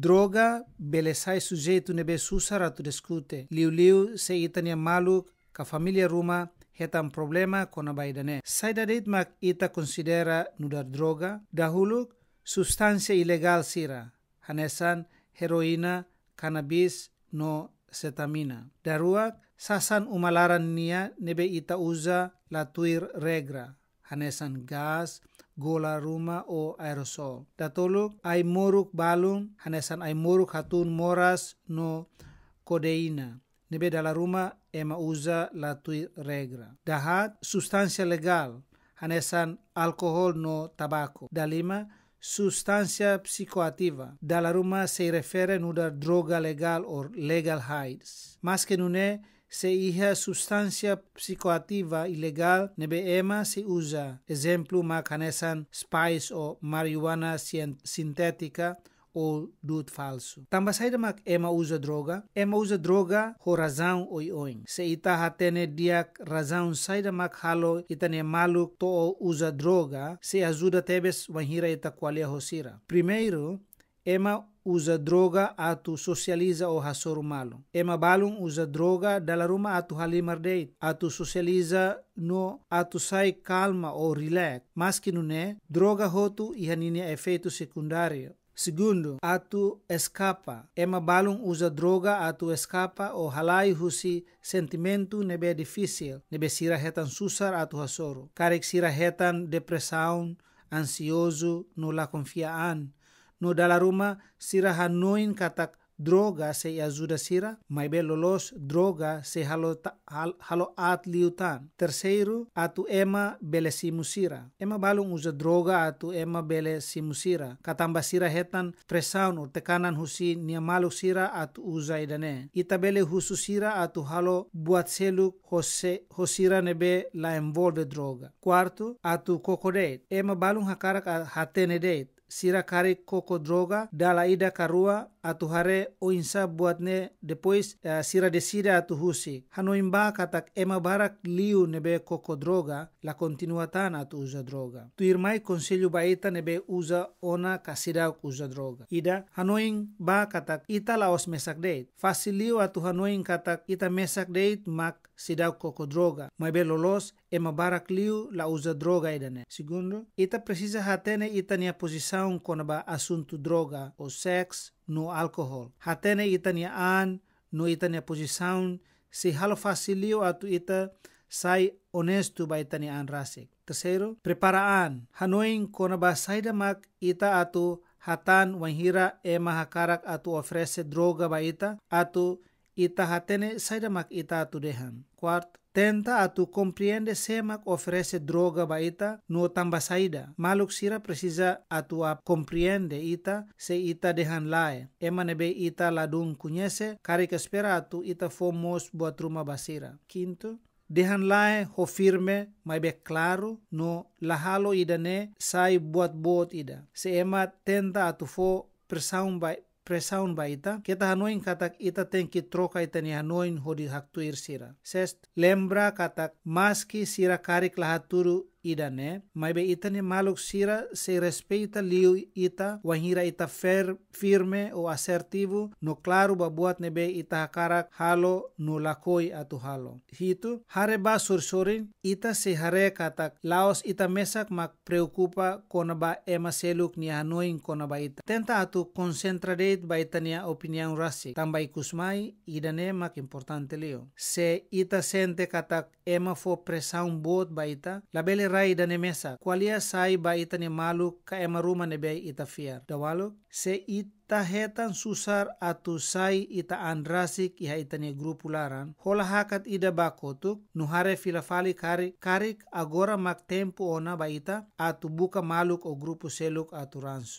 droga belesai sujeitu nebe susara tu discute. Liu-liu se itania maluk, ka familia rumah, hetam problema kona baidane. Saidadit mak ita considera nudar droga, dahuluk substansia ilegal sira, hanesan heroina, cannabis, no setamina. Daruak sasan umalaran nia nebe ita uza latuir regra, hanesan gas, gola ruma o aerosol. Datoluk ai muruk balung hanesan ai hatun moras no kodeina. Nebe dalla ruma ema uza latui regra. Dahat sustansia legal hanesan alkohol no tabako. Dalima sustancia psicoactiva. Dalaruma se refiere a una droga legal o legal hides. Más que nune se hija sustancia psicoactiva ilegal nebe se usa. Ejemplo macanesan spice o marihuana sintética ou dude falso. Tamba sai mak ema usa droga, ema usa droga ho razão oi oin. Se ita hatene diak razão sai mak halo itane maluk to usa droga, se ajuda tebes wanhira ita qualia hosira. Primeiro, ema usa droga atu socializa o hasoru malu. Ema balum usa droga dalaruma atu halimar deit. Atu socializa no atu sai calma ou relax. Mas que não é, droga roto e hanine efeito secundário. segundo atu escapa ema balung usa droga atu escapa o halai husi sentimento nebe difícil nebe sirahetan susar atu hasoro karek sirahetan depresaun, ansioso no la confiaan no dalaruma sirahanuin katak droga se ajuda sira, mai be lolos droga se halo, ta, hal, halo at liutan. Terceiro, atu ema bele simusira. Ema balung uza droga atu ema bele simusira. Katamba sira hetan presaun ur tekanan husi nia malu sira atu uza idane. Ita bele husu sira atu halo buat seluk hose, hosira nebe la envolve droga. Quarto, atu kokodet. Ema balung hakarak hatene date sirakari koko droga dala ida karua atu hare o insa buatne depois uh, sira desida atu husi hano imba katak ema barak liu nebe koko droga la continuatan atu usa droga tu irmai conselho baita nebe uza ona kasida uza droga ida hanoin ba katak ita laos mesak date fasiliu atu hanoin katak ita mesak date mak sidauco co droga mabe lolos e mabarak liu la usa droga idane e segundo ita precisa hatene ita nia kona ba asunto droga ou seks, no alkohol. hatene ita nia an no ita nia posição se halo facilio atu ita sai honesto ba ita nia an rasik terceiro preparaan hanoin ba sai damak ita atu hatan wanhira e mahakarak atu ofrese droga ba ita atu ita hatene mak ita atu dehan. Quart, tenta atu compreende semak oferece droga ba ita no tamba saida. Maluk sira presiza atu a compreende ita se ita dehan lae. Ema nebe ita ladung kunyese kare que atu ita fomos buat rumah basira. Kinto, dehan lae ho firme maibe klaru no lahalo idane ne sai buat bot ida. Se ema tenta atu fo bai resound baita, kita ta hanoin katak ita tengki que troca ita ni hanoin hodi haktuir sira. Sest, lembra katak maski sira karik lahaturu idane maibe itane maluk sira se respeita liu ita wahira ita fer firme o assertivo no buat ne be ita karak halo no lakoi atu halo hitu hare ba sursurin ita se hare katak laos ita mesak mak preocupa kona ba ema seluk ni hanoin kona ba ita tenta atu concentrate ba itania opinion rasik tambai kusmai idane mak importante leo se ita sente katak ema fo presaun bot ba ita labele rai dan ne mesa kualia sai ba ita ne malu ka ema ruma bayi bei ita fiar dawalo se ita hetan susar atu sai ita andrasik iha ita ne grupu laran hola hakat ida bakotuk nuhare filafali karik karik agora mak tempo ona ba ita atu buka maluk o grupu seluk atu ransu